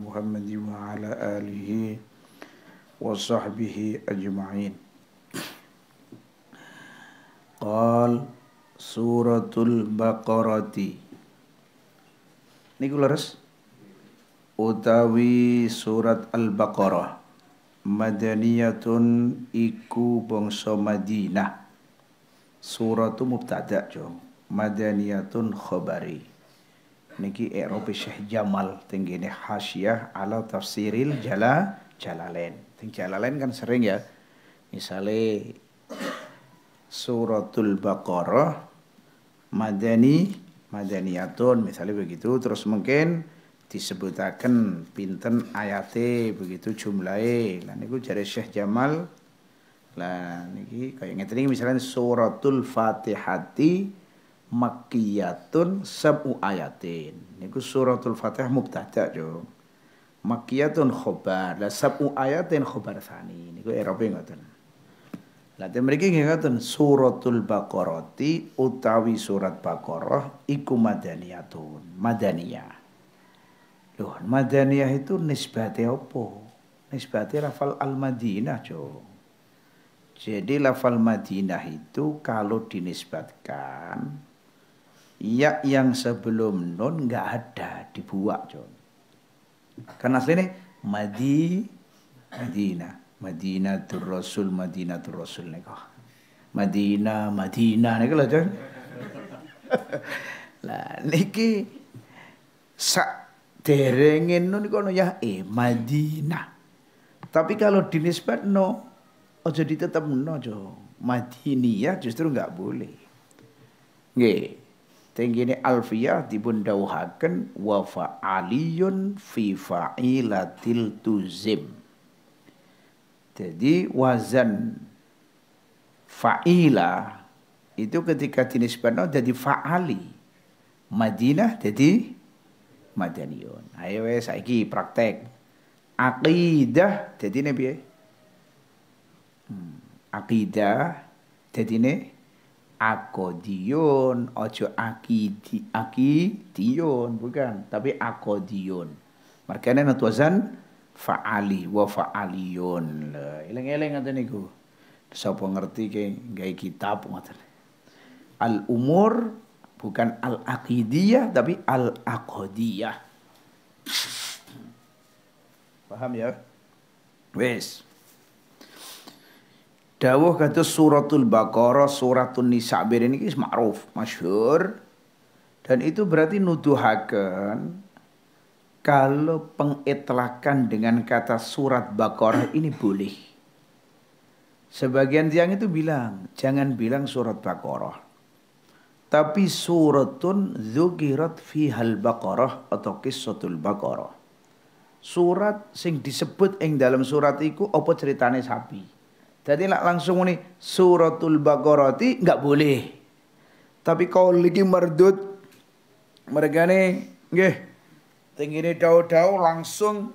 محمد وعلى آله وصحبه أجمعين قال سورة البقرة Niku leres utawi surat Al-Baqarah Madaniyatun iku bangsa Madinah Suratu mubtada Madaniyatun khobari niki e i'rab Syekh Jamal tenggene hasyiah ala tafsiril jala jalalain. Teng jalalain kan sering ya. misale suratul Baqarah madani madaniyatun misalnya begitu terus mungkin disebutakan pinten ayate begitu jumlahe lah niku jare Syekh Jamal lah niki kayak ngeten misalnya suratul Fatihati makiyatun sab'u ayatin. Niku suratul Fatihah mubtada jo. Makiyatun khobar. Lah sab'u ayatin khobar tsani. Niku Eropa ngoten. Lah mriki ngoten suratul bakoroti utawi surat Baqarah iku madaniyatun. Madaniyah. Loh, madaniyah itu nisbate apa? Nisbate rafal al-Madinah, Jo. Jadi lafal Madinah itu kalau dinisbatkan Ya yang sebelum nun nggak ada dibuat John. Karena ini Madi Madinah Madinah tur Rasul Madinah tur Rasul nih kok. Madinah Madinah nih kalau John. Lah niki sak derengin nun kono ya eh Madinah. Tapi kalau dinisbat no, oh jadi tetap no John. Madiniyah justru nggak boleh. Nggih tenggine alfiyah dipun wa fa'aliyun fi fa'ilatil tuzim jadi wazan fa'ila itu ketika dinisbatkan oh, jadi fa'ali Madinah jadi madaniyun ayo wes saiki praktek aqidah jadi ne piye hmm. aqidah jadi ne akodion ojo aki akidion bukan tapi akodion makanya nanti faali wa lah. eleng eleng ngaten niku sapa ngerti ke gawe kitab ngaten al umur bukan al akidiyah tapi al akodiyah paham ya wes Dawuh kata suratul Baqarah, suratun Nisa ini niki ma'ruf, masyhur. Dan itu berarti nuduhakan kalau pengetlakan dengan kata surat Baqarah ini boleh. Sebagian tiang itu bilang, jangan bilang surat Baqarah. Tapi suratun zukirat hal Baqarah atau kisatul Baqarah. Surat sing disebut ing dalam surat iku apa ceritane sapi. Jadi nak langsung ini suratul Baqarati nggak boleh. Tapi kau lagi merdut mereka nih, nggih. Tinggi ini daun-daun langsung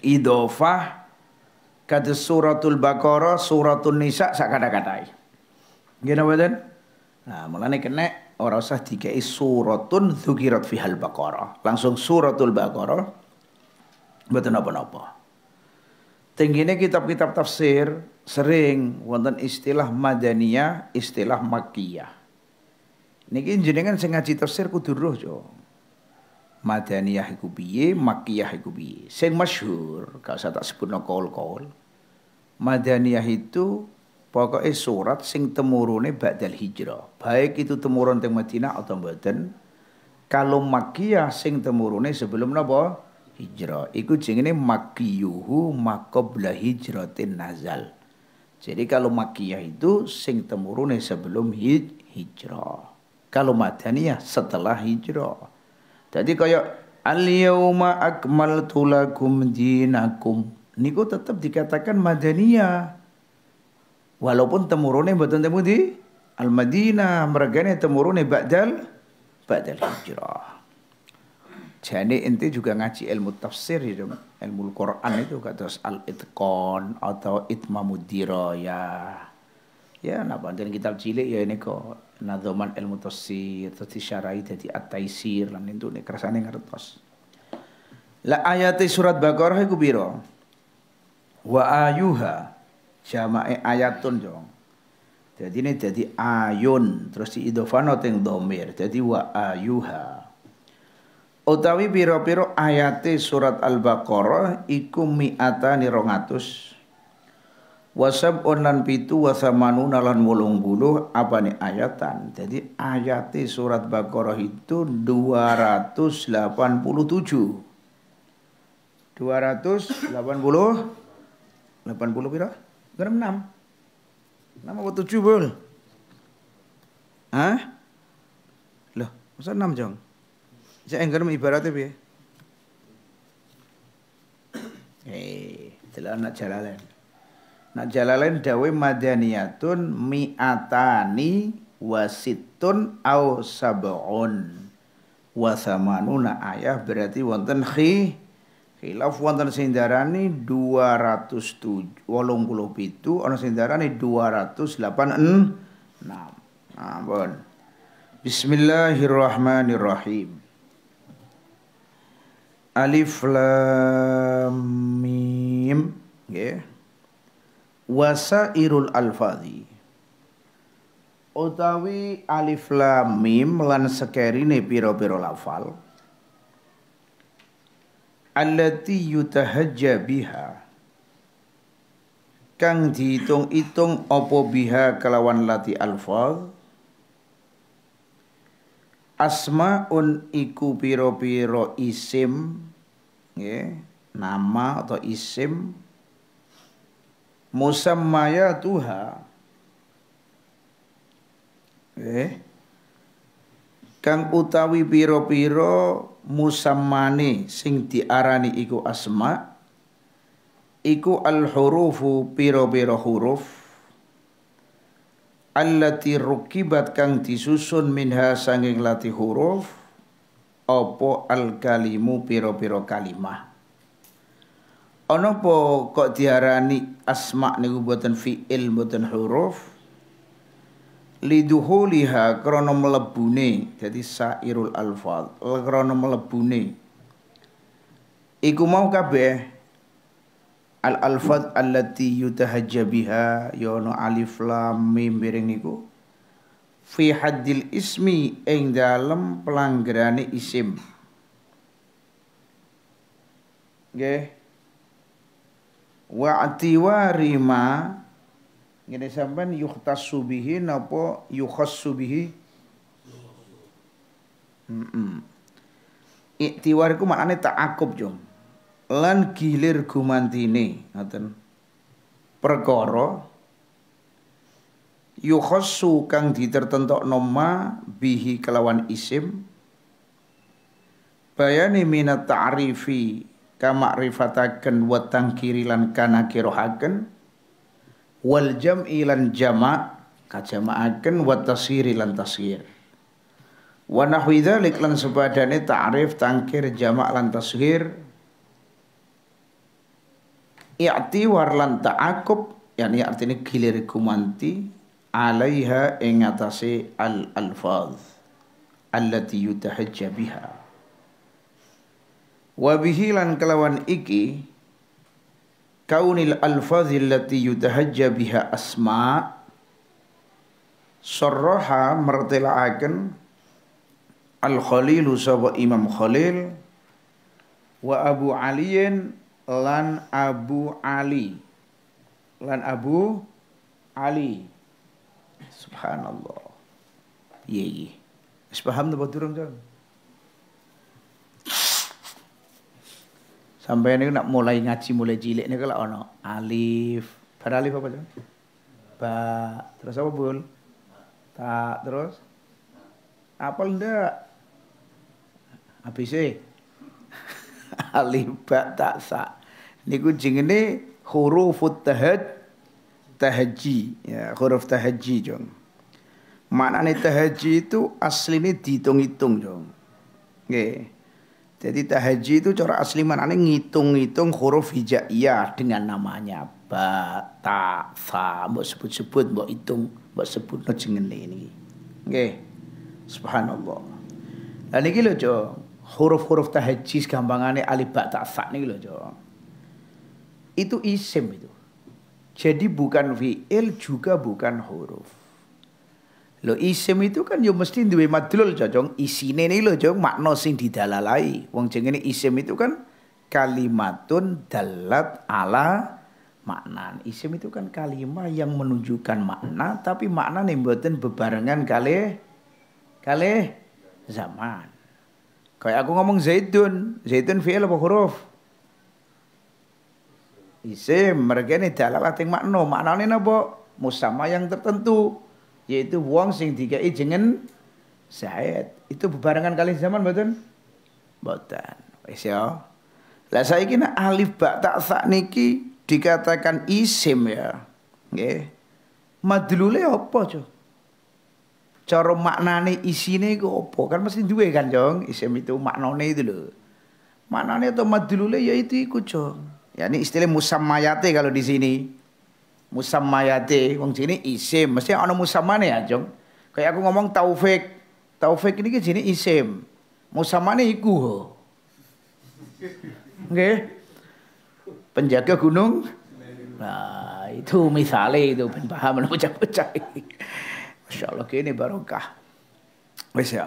idofah kata suratul Baqarah, suratul Nisa sak kata-katai. Gimana badan? Nah, mulane kena ora tiga is suratun dzukirat fihal Baqarah. Langsung suratul Baqarah. Betul apa-apa. Tingginya kitab-kitab tafsir sering wonten istilah madaniyah, istilah makkiyah. Niki jenengan sing ngaji tafsir kudu roh jo. Madaniyah iku piye, makkiyah iku piye. Sing masyhur, gak usah tak no kol-kol. Madaniyah itu pokoknya surat sing temurune ba'dal hijrah. Baik itu temurun teng Madinah atau mboten. Kalau makkiyah sing temurune sebelum napa? hijrah. Iku jenenge makiyuhu makobla hijratin nazal. Jadi kalau makiyah itu sing temurune sebelum hij hijrah. Kalau madaniyah setelah hijrah. Jadi kayak al yauma akmaltu lakum dinakum. Niku tetap dikatakan madaniyah. Walaupun temurune mboten temu di Al-Madinah, mergane temurune ba'dal ba'dal hijrah. Jadi inti juga ngaji ilmu tafsir itu ilmu Quran itu kata terus al Itkon atau itmamudiro ya ya napa pancen kitab cilik ya ini kok nadzoman ilmu tafsir atau di dadi at-taisir lan itu nek kersane ngertos la ayat surat baqarah itu biro wa ayuha jamae ayatun jong jadi ini jadi ayun terus diidofano teng domir jadi wa ayuha utawi piro-piro ayate surat Al-Baqarah iku mi'ata ni rongatus wasab onan pitu wasamanu nalan wolong buluh apa nih ayatan jadi ayati surat Baqarah itu 287 280 80 piro? Gerem 6 6 apa 7 bul? Hah? Loh, masa 6 jong? Saya engger ibaratnya piye? Eh, delok nak lain. Nak jalan. lain dawe madaniyatun mi'atani wasitun au sabon wasamanuna ayah berarti wonten khi khilaf wonten sindarani sing darani 287 ana sing darani 286. Nah, bon. Bismillahirrahmanirrahim alif lam mim ya wasairul alfazi utawi alif lam mim lan sekerine pira-pira lafal allati yutahajja biha kang diitung-itung opo biha kelawan lati alfal asmaun iku piro-piro isim ya, nama atau isim musammaya tuha eh kang utawi piro-piro musammani sing diarani iku asma iku al hurufu piro-piro huruf allati rukibat kang disusun minha sanging lati huruf opo al kalimu piro piro kalimah ono po kok diarani asma niku buatan fiil buatan huruf liha krono melebune jadi sairul alfal, krono melebune iku mau kabeh al alfad allati yutahajja biha yono ya alif lam mim miring niku fi haddil ismi ing dalem pelanggarane isim nggih wa atiwari ma ngene sampean yukhtassu bihi napa yukhassu bihi mm -mm. Iktiwar iku maknane jom lan gilir gumantine ngoten perkara yukhassu kang ditertentokno ma bihi kelawan isim bayani minat ta'rifi kamakrifataken wetang kiri lan kana kirohaken wal jam'i lan jama' kajama'aken wa tasiri lan tasir wa nahwi dzalik lan sebadane ta'rif tangkir jama' lan tasghir i'ti warlan ta'akub yakni artinya gilir kumanti alaiha ing al alfaz allati yutahajja biha wa lan kelawan iki kaunil alfaz allati yutahajja biha asma sarraha martilaaken al khalilu sapa imam khalil wa abu aliyin lan Abu Ali lan Abu Ali subhanallah iya iya paham tuh turun jangan sampai ini nak mulai ngaji mulai cilik ini kalau ono alif pada alif apa jangan ba terus apa bul tak terus apa ndak habis eh? alif ba tak sa niku jenenge huruf tahaj tahaji ya huruf tahaji jong nih tahaji itu aslinya dihitung-hitung jong nggih jadi tahaji itu cara asli nih ngitung-ngitung huruf hijaiyah dengan namanya ba ta fa mbok sebut-sebut mbok hitung mbok sebut no jengene ini nggih subhanallah lan iki lho jong huruf-huruf tahaji gampangane alif ba ta fa jong itu isim itu. Jadi bukan fi'il juga bukan huruf. Lo isim itu kan yo mesti duwe madlul cocong isine ini lo cocong makna sing didalalai. Wong jengene isim itu kan kalimatun dalat ala makna. Isim itu kan kalimat yang menunjukkan makna tapi makna nembuatin mboten bebarengan kali kali zaman. Kayak aku ngomong zaitun, zaitun fi'il apa huruf? isim mereka ini dialalah teng makna maknane apa musama yang tertentu yaitu wong sing tiga jengen Zaid itu bebarengan kali zaman betul betul wes ya lah saya kira alif bak tak sa niki dikatakan isim ya ya madlule apa cuy cara maknane isine iku apa kan mesti duwe kan jong isim itu maknane itu lho maknane atau madlule ya itu iku jong Ya ini istilah musammayati kalau di sini. musammayati wong sini isim, mesti ana musammane ya, Jong. Kayak aku ngomong taufik. Taufik ini ke sini isim. Musammane iku. Oke. Okay. Penjaga gunung. Nah, itu misalnya itu ben paham pecah pecah Masya Allah ini barokah. Masya ya.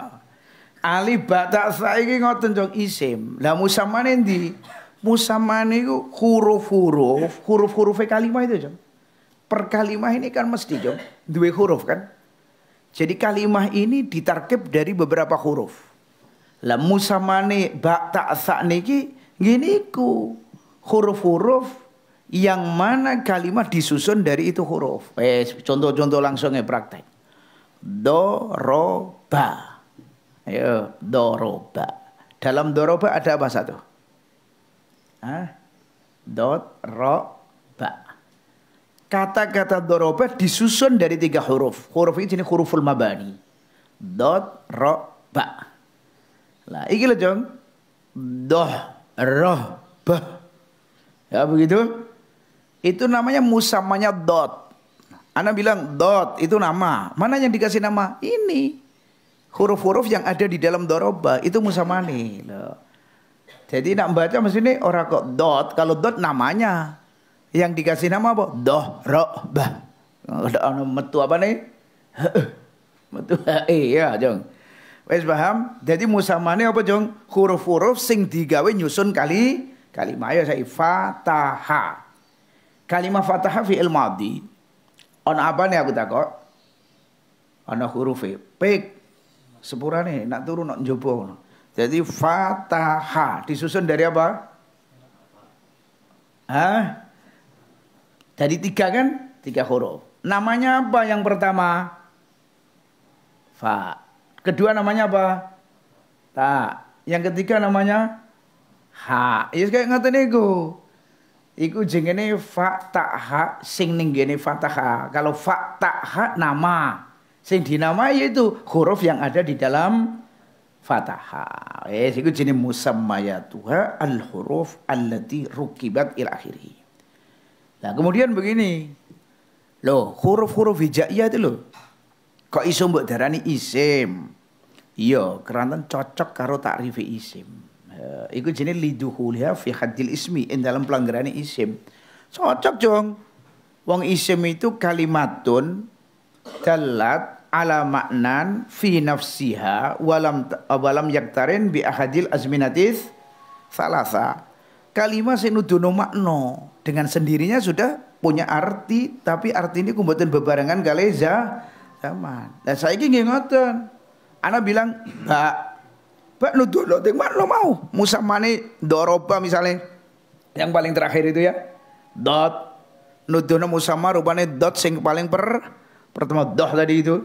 Ali batak saiki ngoten jong isim. Lah musamane ndi? Musamani itu huruf-huruf, ya. huruf-huruf kalimah itu jam. Per kalimah ini kan mesti jam, dua huruf kan. Jadi kalimah ini ditarkib dari beberapa huruf. Lah musamani bak tak sak niki gini ku huruf-huruf yang mana kalimah disusun dari itu huruf. Eh, contoh-contoh langsung ya praktek. Doroba. Ayo, doroba. Dalam doroba ada apa satu? ah, dot ro ba kata-kata doroba disusun dari tiga huruf huruf ini jenis huruful mabani dot ro ba lah iki lo jong doh ro ba. ya begitu itu namanya musamanya dot anda bilang dot itu nama mana yang dikasih nama ini huruf-huruf yang ada di dalam doroba itu musamani loh jadi nak baca mesti ini orang kok dot. Kalau dot namanya. Yang dikasih nama apa? Doh, roh, bah. Ada metu apa nih? metu eh ya jong. Wes paham? Jadi musamane apa jong? Huruf-huruf sing digawe nyusun kali kalimah ya saya fataha. Kalimah fataha fi madi Ana apa nih aku takut? Ana huruf e. Pik. Sepurane nak turun nak jebol. Jadi fataha disusun dari apa? Hah? Dari tiga kan? Tiga huruf. Namanya apa yang pertama? Fa. Kedua namanya apa? Ta. Yang ketiga namanya ha. Ya kayak ngoten niku. Iku jengene fa ta ha sing ning gene fataha. Kalau fa ta ha nama. Sing dinamai yaitu huruf yang ada di dalam fataha. Eh, itu jenis musammayatuha al-huruf allati rukibat il akhiri. Nah, kemudian begini. lo huruf-huruf hijaiyah itu loh. Kok iso mbok darani isim? Iya, keranten cocok karo takrif isim. Uh, iku jenis ya fi hadil ismi in dalam pelanggaran isim. Cocok, Jong. Wong isim itu kalimatun dalat ala maknan fi nafsiha walam walam yaktarin bi ahadil azminatis salasa. Kalimat senudono makno dengan sendirinya sudah punya arti tapi arti ini kumboten bebarengan Galeza zaman. Dan saya ingin ngoten. Anak bilang Pak, bak nudono teng makno mau. Musa mane doroba misalnya yang paling terakhir itu ya dot nudono musamma rupanya dot sing paling per pertama doh tadi itu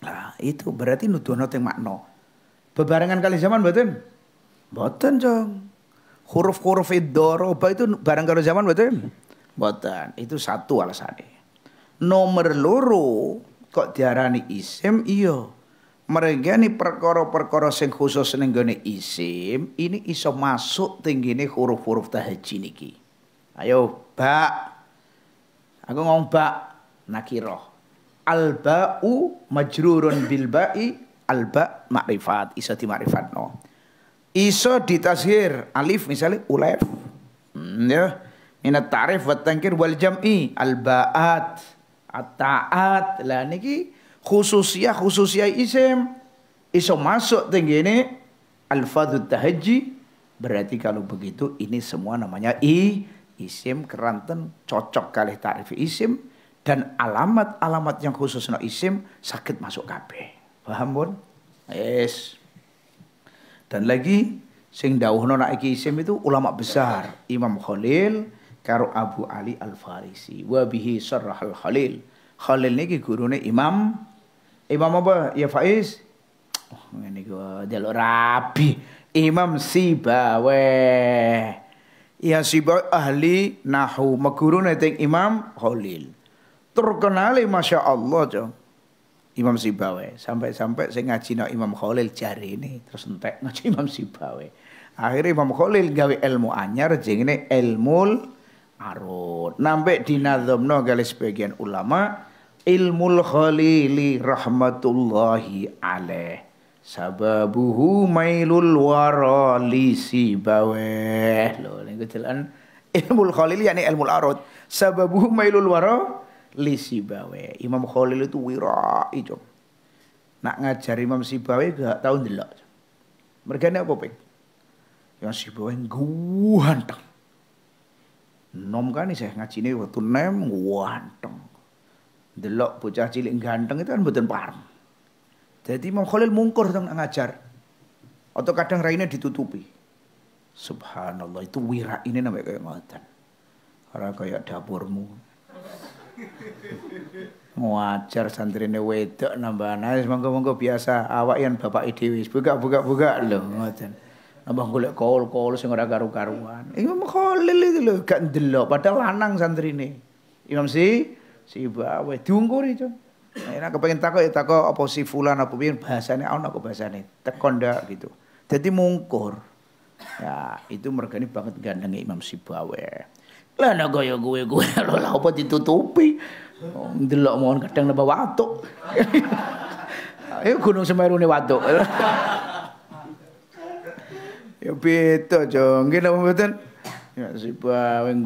Nah, itu berarti nuduhno teng makna. Bebarengan kali zaman mboten? Mboten, Jong. Huruf-huruf idoroba itu barang kali zaman mboten? Mboten. Itu satu alasannya. Nomor loro kok diarani isim? iyo Mereka ini perkara-perkara sing khusus ning gone isim, ini iso masuk tinggi nih huruf-huruf tahaji niki. Ayo, bak. Aku ngomong bak nakiroh alba'u majrurun bil ba'i alba makrifat iso di ma'rifat no iso ditazhir alif misalnya ulef hmm, ya minat ta'rif wa tangkir wal jam'i alba'at at-ta'at lah niki khususia khususia isim iso masuk tinggi ini alfadhu tahajji berarti kalau begitu ini semua namanya i isim keranten cocok kali tarif isim dan alamat-alamat yang khusus no isim sakit masuk kape, Paham pun? Yes. Dan lagi sing dauh nona iki isim itu ulama besar, Imam Khalil karo Abu Ali Al-Farisi. Wabihi bihi sarrahal Khalil. Khalil niki gurunya Imam Imam apa? Ya Faiz. Oh, ini gua jalo rabi. Imam Sibawe. Ya Sibawe ahli nahu, megurune teng Imam Khalil terkenal masya Allah jo. Imam Sibawe sampai-sampai saya ngaji no Imam Khalil jari ini terus entek ngaji Imam Sibawe. Akhirnya Imam Khalil gawe ilmu anyar ini ilmul arut. Nampak no gali sebagian ulama ilmul khalili rahmatullahi alaih. Sababuhu mailul warali li sibawe. Lho niku jalan ilmul khalili yakni ilmul arut. Sababuhu mailul warali lisibawe. Imam Khalil itu wira itu. Nak ngajar Imam Sibawe gak tau ndelok. Mereka ini apa ping? Imam Sibawe ganteng. Nom kan saya ngaji ini waktu nem ganteng. Delok bocah cilik ganteng itu kan betul parang. Jadi Imam Khalil mungkur tentang ngajar. Atau kadang raine ditutupi. Subhanallah itu wira ini namanya kayak ngoten. Karena kayak dapurmu. Wajar nih wedok nambah nais monggo-monggo biasa awak yang bapak idewis buka-buka-buka lo ngoten. Abang golek kol-kol sing ora karu-karuan. Imam iya, Khalil itu lo gak ndelok padahal lanang santrine. Imam si si bawe diungkur itu. Nah, Enak kepengen takok ya takok apa si fulan apa pun bahasane ana kok tekonda gitu. Jadi mungkur. Ya, itu mereka ini banget gandeng Imam Si Sibawe. Lah nak gaya gue gue lo lah apa ditutupi. Delok mohon kadang napa watuk. Ayo Gunung Semeru nih watuk. ya beda jong, nggih napa mboten? Ya sipa ah, wing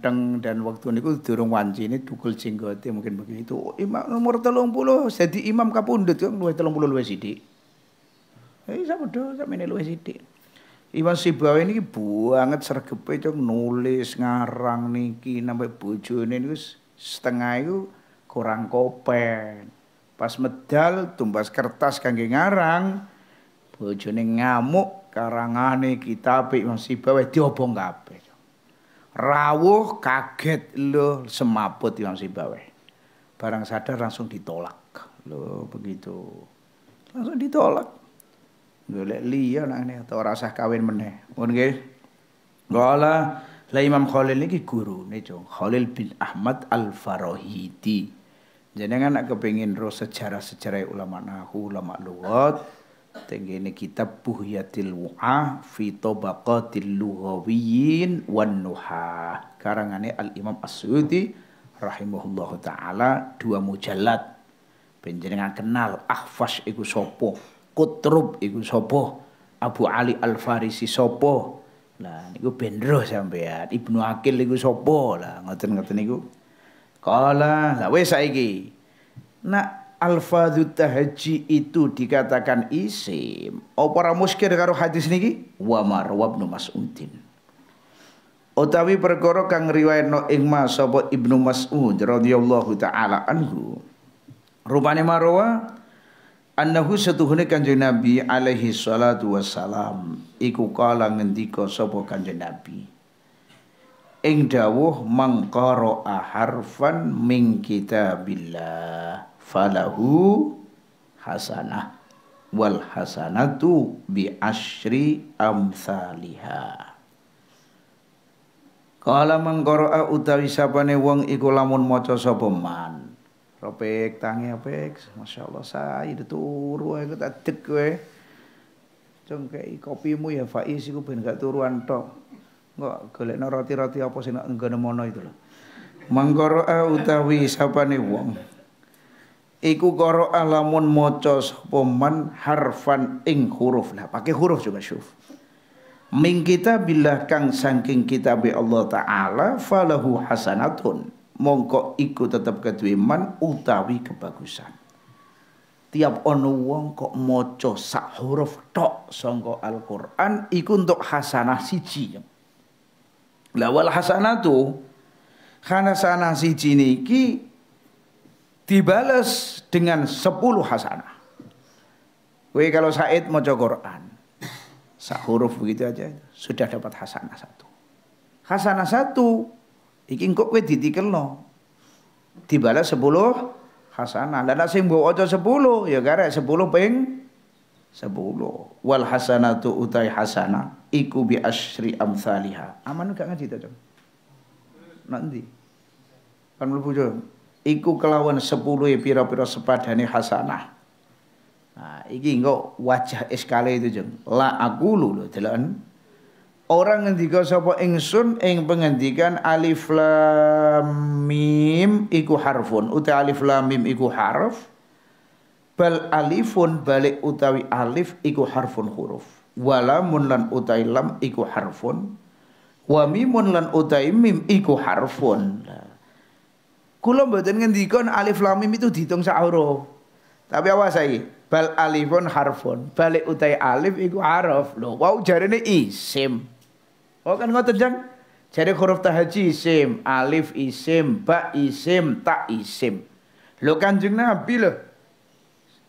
dan waktu niku durung wancine dukul ya mungkin begitu. Imam nomor puluh jadi imam kapundhut dua telung puluh dua sithik. Eh sama dong, sama ini luwih sithik. Iwan Sibawa ini banget sergepe itu nulis ngarang niki nambah bojone niku setengah itu kurang kopen. Pas medal tumbas kertas kangge ngarang ini ngamuk karangane kitabe Iwan Sibawa diobong gape. Rawuh kaget lo semaput Iwan Sibawa. Barang sadar langsung ditolak. lo begitu. Langsung ditolak golek liya nang ngene atau ora usah kawin meneh ngono nggih Gola la Imam Khalil iki nih Cung Khalil bin Ahmad Al-Farahidi jenengan nak kepengin roh sejarah-sejarah ulama nahu ulama lugat ini kitab Buhyatil Wu'ah fi Tabaqatil Lughawiyyin wan Nuhah. karangane Al Imam As-Suyuti rahimahullahu taala dua mujallad penjenengan kenal Ahfash iku sapa Kutrub iku sapa? Abu Ali Al Farisi sapa? Nah niku bendro sampean. Ibnu Akil iku sapa? Lah ngoten-ngoten niku. Kala, lah wis saiki. Nak alfadhu tahaji itu dikatakan isim. Apa ora muskir karo hadis niki? Wa Marwa bin Mas'udin. utawi perkara kang riwayatno ing Mas sapa Ibnu Mas'ud radhiyallahu taala anhu. Rupane marwa annahu setuhune kanjeng Nabi alaihi salatu wassalam iku kala ngendika sapa kanjeng Nabi ing dawuh mangqara harfan min kitabillah falahu hasanah wal hasanatu bi asyri amsalihah Kala mangkoroa utawi sapane wong iku lamun maca sapa man. Robek tangi apik, Masya Allah saya turu aku tak dek kowe. kopimu ya Faiz aku pun gak turuan tok. Enggak golekno roti-roti apa sih sing enggak mono itu Manggoro a utawi siapa nih wong. Iku koro alamun mochos sopoman harfan ing huruf lah. Pakai huruf juga syuf. Ming kita bilah kang saking kita bi Allah Ta'ala falahu hasanatun mongko iku tetap ketuiman, man utawi kebagusan tiap ono wong kok moco sak huruf tok songko Al-Qur'an iku untuk hasanah siji lah wal hasanatu hasanah siji niki dibales dengan sepuluh hasanah Kowe kalau Said moco Quran sak huruf begitu aja sudah dapat hasanah satu. Hasanah satu Iki engko kowe ditikelno. Dibalas 10 hasanah. Lah nek sing mbok aja 10 ya karek 10 ping 10. Wal hasanatu utai hasanah iku bi asri amsalha. Aman gak ngaji to, Cok? Nanti. Kan mlebu yo. Iku kelawan 10 pira-pira sepadane hasanah. Nah, iki engko wajah eskale itu, Jeng. La aqulu lho, deloken orang ngendika sapa ingsun eng pengendikan alif lam mim iku harfun Utai alif lam mim iku harf bal alifun balik utawi alif iku harfun huruf walamun lan utai lam iku harfun wa mimun lan utai mim iku harfun kula mboten ngendikan alif lam mim itu dihitung sak huruf tapi awas saiki bal alifun harfun balik utai alif iku harf lho wau wow, jarene isim Oh kan ngoten jang. Jadi huruf tahaji isim, alif isim, ba isim, ta isim. Lo kanjeng Nabi loh.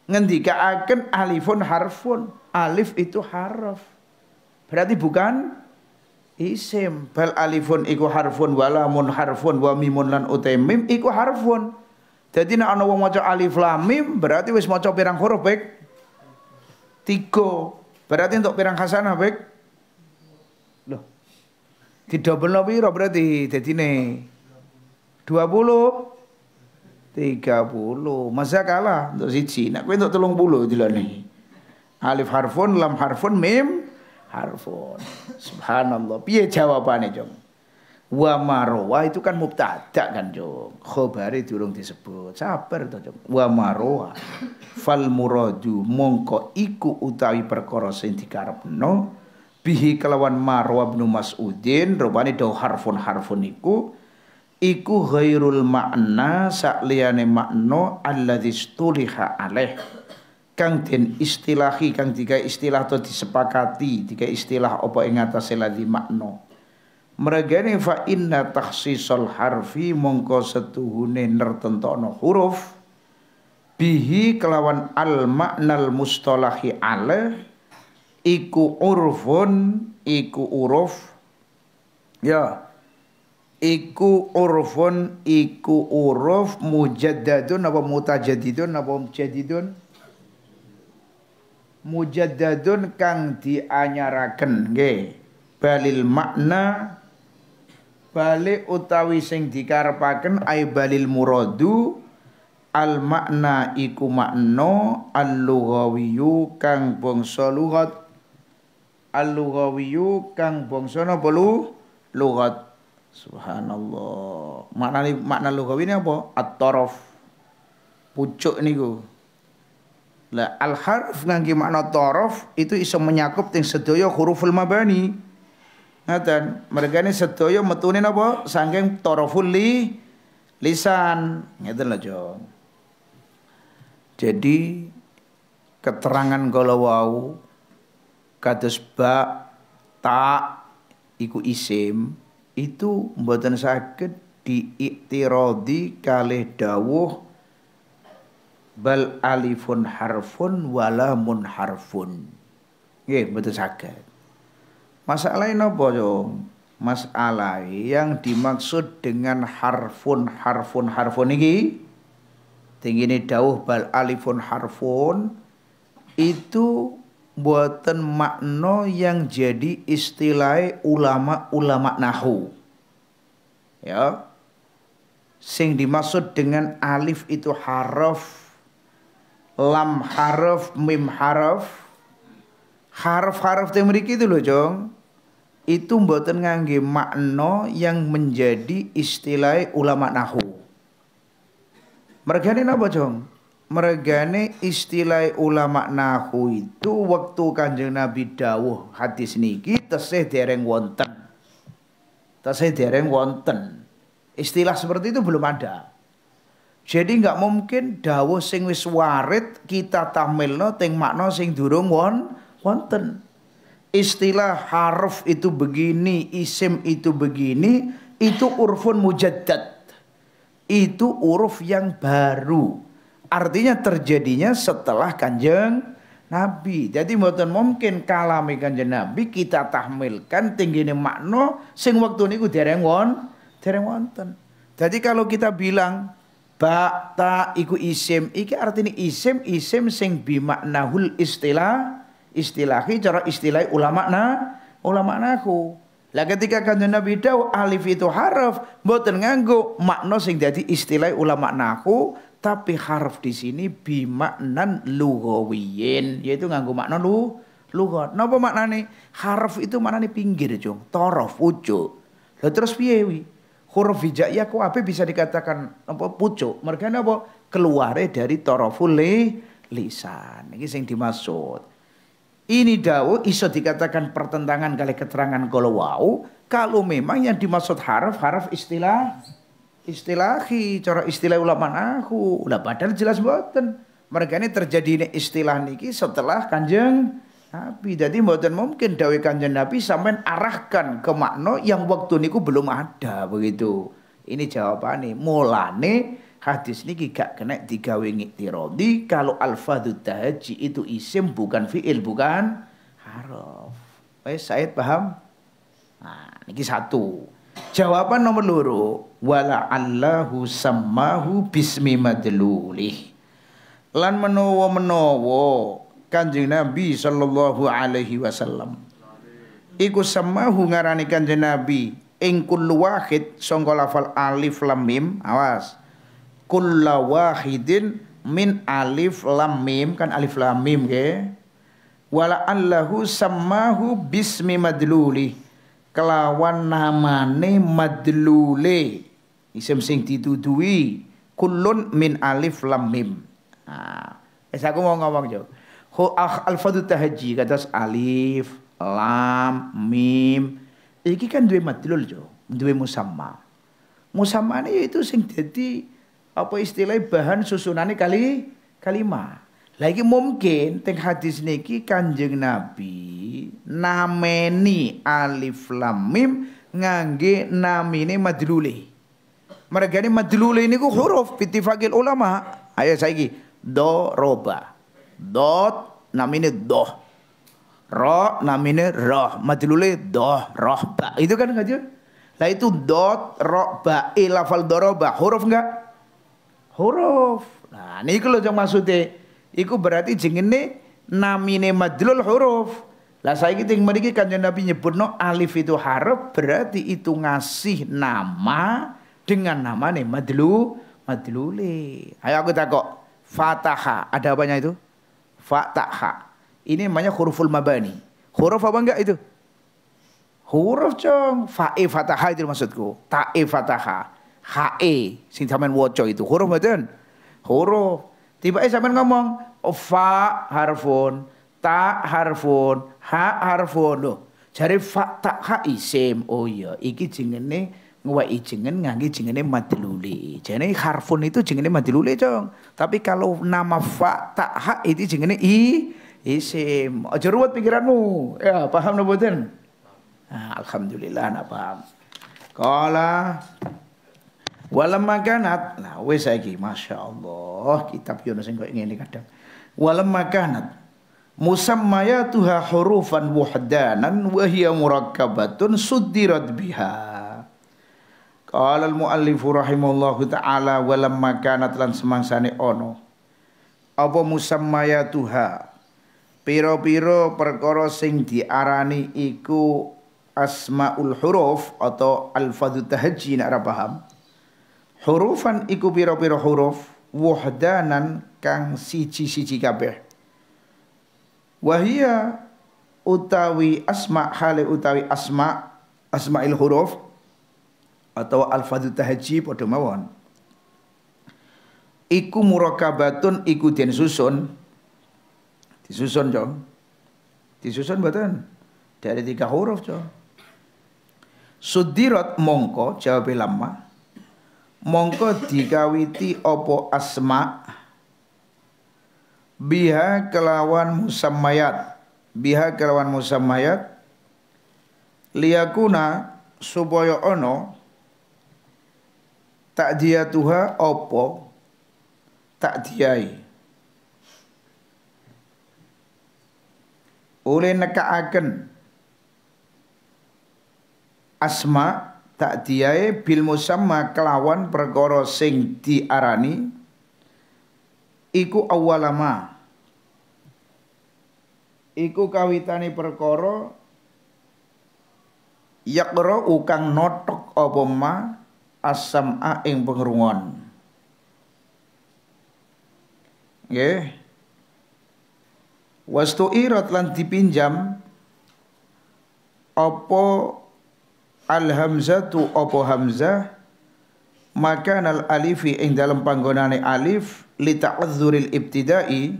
Ngendikaaken alifun harfun. Alif itu harf. Berarti bukan isim. Bal alifun iku harfun walamun harfun wa mimun lan utemim iku harfun. Jadi nek ana wong maca alif lam mim berarti wis maca pirang huruf baik? Tiga. Berarti untuk pirang hasanah baik? Loh, Didobelno piro berarti Jadi puluh, tiga 30 masa kalah untuk si nak kowe untuk jila nih alif harfun lam harfun mim harfun subhanallah piye jawabane jong wa marwa itu kan mubtada kan jong khobari durung disebut sabar to jong wa marwa fal muradu mongko iku utawi perkara sing dikarepno bihi kelawan Marwa bin Mas'udin rupane do harfun harfun iku iku ghairul makna sakliyane makna alladzi stuliha alaih kang den istilahi kang tiga istilah to disepakati tiga istilah apa ing ngatasé ladzi makna meragane fa inna takhsisal harfi mongko setuhune nertentokno huruf bihi kelawan al maknal mustalahi alaih iku urfun iku uruf ya iku urfun iku uruf mujaddadun apa mutajadidun apa mujaddidun mujaddadun kang dianyaraken nggih balil makna bali utawi sing dikarepaken ay balil muradu al makna iku makna al lughawiyu kang bangsa lughat al-lughawiyu kang bangsa napa lu lughat subhanallah makna makna lughawi ini apa at-taraf pucuk niku lah al harf ngangge makna taraf itu iso menyakup teng sedaya huruful mabani ngaten mereka ini sedaya metune napa saking taraful li lisan ngeten lho jo jadi keterangan kalau wau kados ba ta iku isim itu mboten saged diiktirodi kalih dawuh bal alifun harfun wala mun harfun nggih mboten saged masalah napa yo masalah yang dimaksud dengan harfun harfun harfun iki tinggi ini dawuh bal alifun harfun itu buatan makna yang jadi istilah ulama-ulama nahu. Ya. Sing dimaksud dengan alif itu haraf, lam haraf, mim haraf. Haraf-haraf yang itu loh, Jong. Itu buatan ngangge makna yang menjadi istilah ulama nahu. Mereka ini apa, Jong? meregane istilah ulama nahu itu waktu kanjeng Nabi dawuh hadis niki tesih dereng wonten. Tesih dereng wonten. Istilah seperti itu belum ada. Jadi nggak mungkin dawuh sing wis warid kita tamilno teng makna sing durung won wonten. Istilah harf itu begini, isim itu begini, itu urfun mujaddad. Itu uruf yang baru Artinya terjadinya setelah kanjeng Nabi. Jadi mboten mungkin kalami kanjeng Nabi kita tahmilkan ini makna sing waktu niku dereng won, dereng wonten. Jadi kalau kita bilang bak ta iku isim, iki artinya isim isim sing bimaknahul istilah istilahi cara istilah ulama na ulama aku Lah ketika kanjeng Nabi dawuh alif itu harf, mboten nganggo makno sing dadi istilah ulama aku tapi harf di sini bimaknan lugawiyin. Yaitu nganggo makna lu lugat. Napa maknane? Harf itu maknane pinggir, jong? Torof, ujuk. Lalu terus piye Huruf hijaiyah ku apa bisa dikatakan apa pucuk? Mereka napa keluar dari toroful lisan. Ini yang dimaksud. Ini dawu iso dikatakan pertentangan kali keterangan kalau wau. Kalau memang yang dimaksud harf, harf istilah istilahi, cara istilah ulama aku. Lah padahal jelas buatan Mereka ini terjadi istilah niki setelah kanjeng Nabi. Jadi mboten mungkin dawe kanjeng Nabi sampai arahkan ke makna yang waktu niku belum ada begitu. Ini jawabannya. Mulane hadis niki gak kena digawe ngiktirodi kalau alfadu tahaji itu isim bukan fiil bukan harf. baik Said paham? Nah, niki satu. Jawaban nomor loro wala allahu sammahu bismi madlulih. Lan menowo menowo Kanjeng Nabi sallallahu alaihi wasallam iku samahu ngarani Kanjeng Nabi ing kullu wahid sangka lafal alif lam mim awas kullu wahidin min alif lam mim kan alif lam mim Ke, wala allahu samahu bismi madlulih kelawan namane madlule isim sing dituduhi kulun min alif lam mim nah, es aku mau ngomong yo hu ah, alfadu tahji kados alif lam mim iki kan dua madlul yo dua musamma musamma ne itu sing dadi apa istilah bahan susunane kali kalimat lagi mungkin teng hadis niki Kanjeng Nabi nameni alif lam mim ngangge namine madlule. Mereka ini madlule ku huruf pitifakil ulama. Ayo saiki do roba. Dot namine do Ro namine roh. Madlule do roh ba. Itu kan ngaji. Lah itu dot roba ba ilafal doroba. Huruf enggak? Huruf. Nah, ini kalau yang maksudnya iku berarti jengin jengene namine madlul huruf. Lah saya saiki yang mriki Kanjeng Nabi nyebut no alif itu harap berarti itu ngasih nama dengan nama nih madlu madlule. Ayo aku takok. Fataha, ada apanya itu? Fataha. Ini namanya huruful mabani. Huruf apa enggak itu? Huruf cong. fa'e fataha itu maksudku. Ta'e fataha. Hae. Sing sampean waca itu. Huruf mboten? Huruf. Tiba eh sampean ngomong oh, fa harfun, ta harfun, ha harfun loh. Jadi fa ta ha isim. Oh iya, iki jengene ngwai jengen ngagi jengene matiluli. Jadi harfun itu jengene matiluli Cong. Tapi kalau nama fa ta ha itu jengene i isim. Aja ruwet pikiranmu. Ya, paham nopo Nah, alhamdulillah nah paham. Kala Walam makanat, nah wis saiki Masya Allah, kitab Yunus sing koyo ngene kadang. Walam makanat musammayatuha hurufan wahdanan wa hiya murakkabatun suddirat biha. Qala al-muallifu rahimahullahu ta'ala walamma kanat lan semangsane ono. Apa musammayatuha, Piro-piro perkara sing diarani iku asmaul huruf atau alfadhu tahajji nek paham hurufan iku piro-piro huruf wahdanan kang siji-siji kabeh wahia utawi asma hale utawi asma asmail huruf atau alfadhu tahji padha mawon iku murakabatun iku den susun disusun jo disusun mboten dari tiga huruf jo sudirat mongko jawab lama mongko dikawiti opo asma biha kelawan musamayat biha kelawan musammayat liyakuna supaya ono tuha opo tak diai oleh neka agen asma' tak diae bil musamma kelawan perkara sing diarani iku awalama iku kawitane perkara yakro ukang notok apa ma asam-a ing pengrungon nggih wastu irat lan dipinjam apa al hamzatu opo hamzah maka nal alifi ing dalam panggonane alif li ta'dzuril ibtidai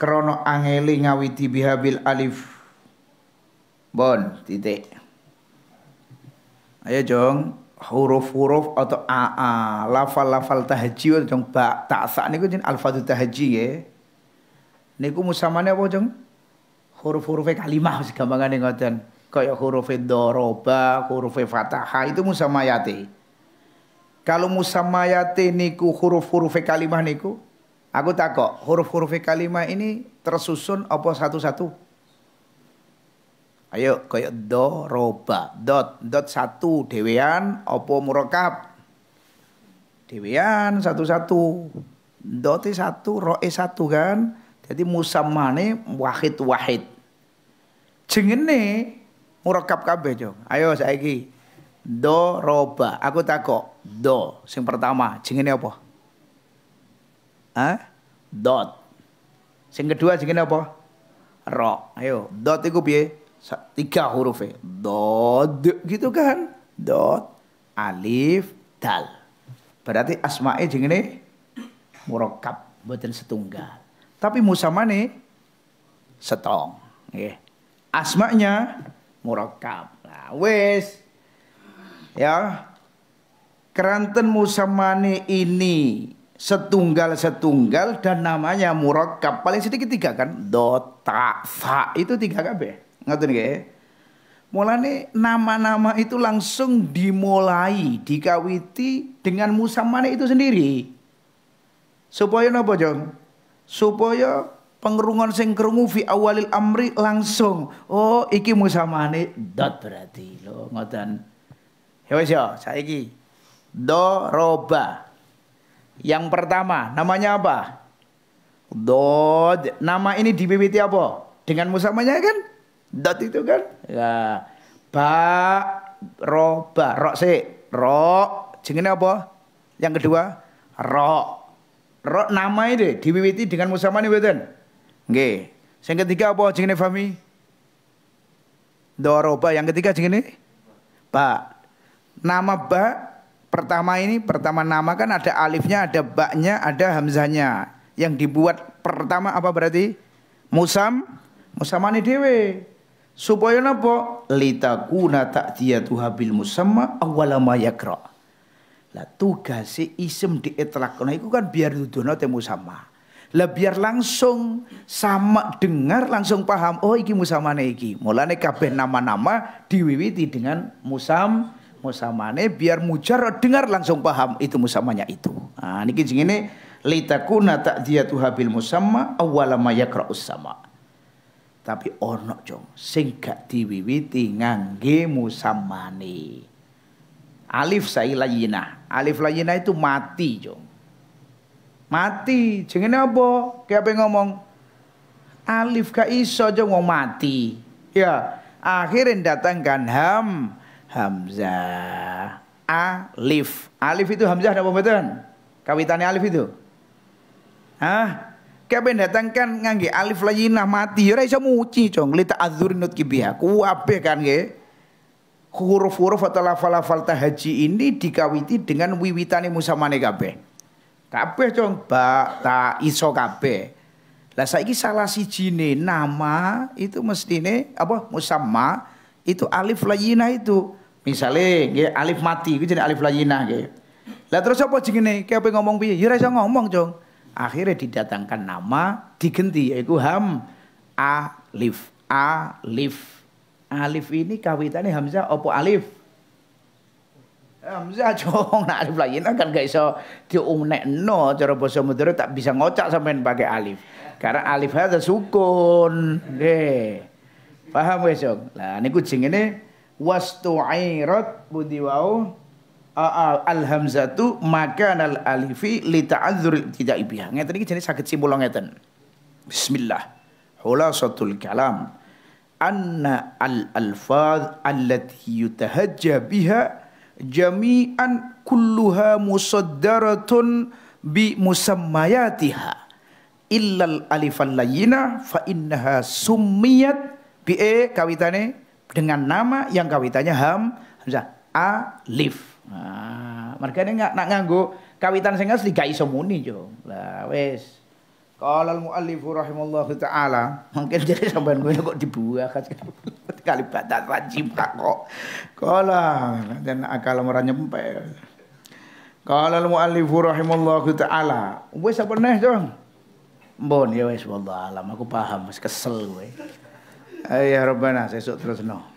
krono angeli ngawiti bihabil alif bon titik ayo jong huruf-huruf atau aa lafal-lafal tahajji jong ba sa niku jin alfadu tahajji ya niku musamane apa jong huruf-huruf kalimah gampangane ngoten kayak huruf doroba, huruf fataha itu musamayati. Kalau musamayati niku huruf-huruf kalimah niku, aku takok huruf-huruf kalimah ini tersusun apa satu-satu? Ayo kayak doroba, dot, dot satu dewean apa murakab? Dewean satu-satu. doti satu, roe satu kan. Jadi musamane wahid-wahid. Jengene murakab kabeh, jo. Ayo saiki do roba. Aku takok, do sing pertama jenenge apa? Hah? Dot. Sing kedua jenenge apa? Ro. Ayo, dot iku piye? Tiga huruf e. Dot gitu kan? Dot, alif, dal. Berarti asmae jenenge murakab, mboten setunggal. Tapi musamane setong, nggih. Asmanya murakab. Nah, wes. Ya. Keranten musamane ini setunggal-setunggal dan namanya murakab. Paling sedikit tiga kan? Dota, fa itu tiga kan, ngatur Ngoten nggih. Mulane nama-nama itu langsung dimulai, dikawiti dengan musamane itu sendiri. Supaya apa, Jong? Supaya pengerungan sing kerungu fi awalil amri langsung oh iki musamane dot berarti lo ngoten ya wis ya saiki do roba yang pertama namanya apa dot nama ini dibiwiti apa dengan musamanya kan dot itu kan ya ba roba rok se rok jenenge apa yang kedua rok rok nama ini diwiwiti dengan musamane betul Oke. Yang ketiga apa jenenge Fami. Doroba. Yang ketiga ini? Ba. Nama Ba pertama ini pertama nama kan ada alifnya, ada baknya, ada hamzahnya. Yang dibuat pertama apa berarti? Musam, Musamani dewe. Supaya napa? Litakuna ta'tiyatu habil musamma Awalama ma yakra. Lah tugase isem diitlakna iku kan biar nuduhna te musamma. Lah biar langsung sama dengar langsung paham. Oh iki musamane iki. Mulane kabeh nama-nama diwiwiti dengan musam musamane biar mujar dengar langsung paham itu musamanya itu. Ah niki ngene litakuna ta'diyatu habil musamma awwala ma yaqra'us sama. Tapi ono jong sing gak diwiwiti ngangge musamane. Alif sailajinah. Alif lajinah itu mati jong. Mati. Jenenge apa? Kayak apa ngomong? Alif gak iso aja ngomong mati. Ya, akhirin datangkan ham hamzah. Alif. Alif itu hamzah apa betul? Kawitannya alif itu. Hah? apa datangkan ngangge alif lagi nah mati ya iso muci cong lita kibia ku ape kan ge huruf-huruf atau lafal-lafal tahaji ini dikawiti dengan wiwitani musamane kabeh Kabeh cong ba ta iso kabeh. Lah saiki salah ne nama itu mestine apa musamma itu alif layina itu. Misale nggih alif mati iku jenenge alif layina nggih. Lah terus apa jenenge? Ki ape ngomong piye? Ya ora iso ngomong, cung. Akhirnya didatangkan nama digenti yaitu ham alif alif alif ini kawitannya hamzah opo alif Hamzah eh, jong nak alif lain kan gak iso no cara basa mudhari tak bisa ngocak sampean pakai alif. Karena alif ada sukun. Nggih. Paham wis, Lah niku jenenge wastu'irat budi wau al hamzatu maka al alifi li ta'adzur tidak ibiha. Ngeten iki jenis saged simpul ngeten. Bismillah. Khulasatul kalam anna al alfaz allati yutahajja biha jami'an kulluha musaddaratun bi musammayatiha illal alifan layyina fa innaha summiyat bi e kawitane dengan nama yang kawitannya ham hamzah alif. Nah, mereka ini nggak nak nganggo kawitan sing asli gak iso muni jo. Lah wes kalau al-muallifu rahimallahu taala. Mungkin jadi sampean gue kok dibuah kali batas wajib kok. Kalau dan akal ora nyempel. Kalau al-muallifu rahimallahu taala. Gue sampai nih Dong? Mbon ya wes wallah alam aku paham mas, kesel kowe. Eh, ya Rabbana sesuk nong.